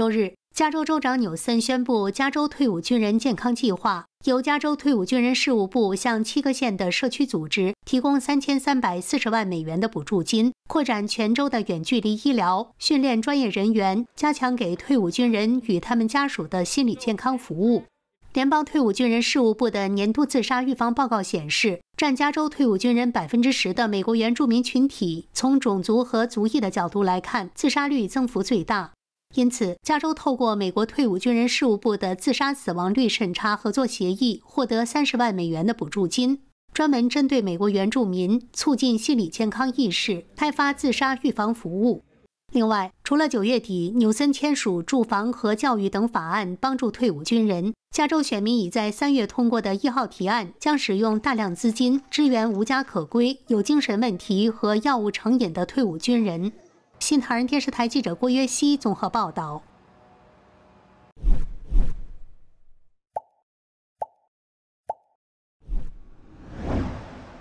周日，加州州长纽森宣布，加州退伍军人健康计划由加州退伍军人事务部向七个县的社区组织提供三千三百四十万美元的补助金，扩展全州的远距离医疗，训练专业人员，加强给退伍军人与他们家属的心理健康服务。联邦退伍军人事务部的年度自杀预防报告显示，占加州退伍军人百分之十的美国原住民群体，从种族和族裔的角度来看，自杀率增幅最大。因此，加州透过美国退伍军人事务部的自杀死亡率审查合作协议，获得三十万美元的补助金，专门针对美国原住民，促进心理健康意识，开发自杀预防服务。另外，除了九月底纽森签署住房和教育等法案帮助退伍军人，加州选民已在三月通过的一号提案，将使用大量资金支援无家可归、有精神问题和药物成瘾的退伍军人。《新唐人电视台》记者郭约西综合报道。